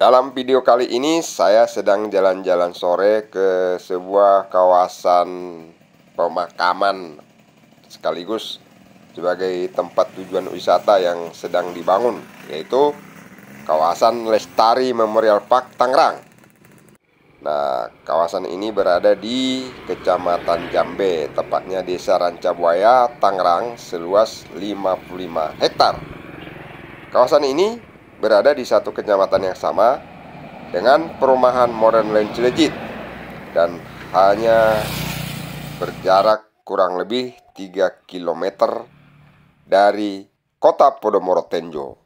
Dalam video kali ini saya sedang jalan-jalan sore ke sebuah kawasan pemakaman sekaligus sebagai tempat tujuan wisata yang sedang dibangun yaitu kawasan Lestari Memorial Park Tangerang. Nah, kawasan ini berada di Kecamatan Jambe, tepatnya Desa Rancabuaya, Tangerang, seluas 55 hektar. Kawasan ini berada di satu kecamatan yang sama dengan perumahan Modern Land Cilejit dan hanya berjarak kurang lebih 3 km dari kota Podomoro Tenjo.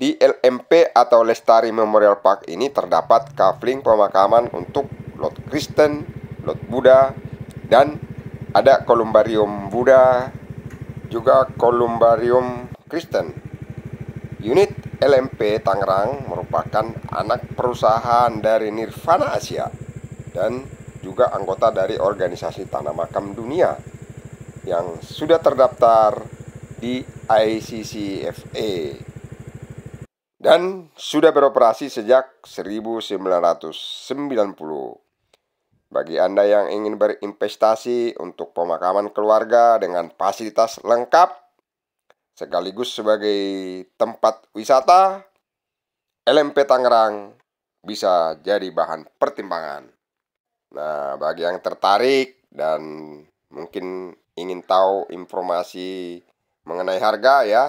Di LMP atau Lestari Memorial Park ini terdapat kafling pemakaman untuk Lot Kristen, Lot Buddha, dan ada kolumbarium Buddha, juga kolumbarium Kristen. Unit LMP Tangerang merupakan anak perusahaan dari Nirvana Asia dan juga anggota dari organisasi Tanah Makam Dunia yang sudah terdaftar di ICCFA dan sudah beroperasi sejak 1990. Bagi Anda yang ingin berinvestasi untuk pemakaman keluarga dengan fasilitas lengkap sekaligus sebagai tempat wisata, LMP Tangerang bisa jadi bahan pertimbangan. Nah, bagi yang tertarik dan mungkin ingin tahu informasi mengenai harga ya,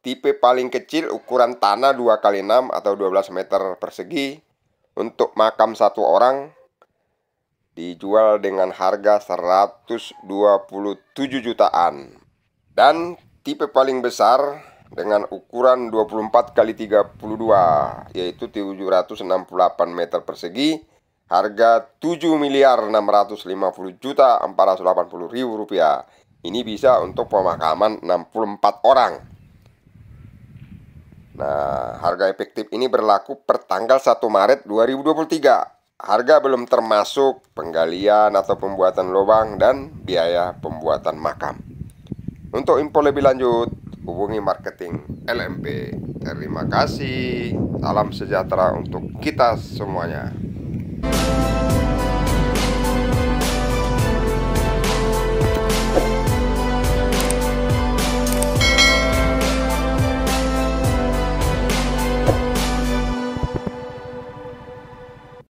tipe paling kecil ukuran tanah 2 kali 6 atau 12 meter persegi untuk makam satu orang dijual dengan harga 127 jutaan dan tipe paling besar dengan ukuran 24 x 32 yaitu 768 meter persegi harga 7 miliar 650 juta 480 ribu rupiah ini bisa untuk pemakaman 64 orang nah harga efektif ini berlaku per tanggal 1 Maret 2023 harga belum termasuk penggalian atau pembuatan lubang dan biaya pembuatan makam untuk info lebih lanjut, hubungi marketing LMP. Terima kasih, salam sejahtera untuk kita semuanya.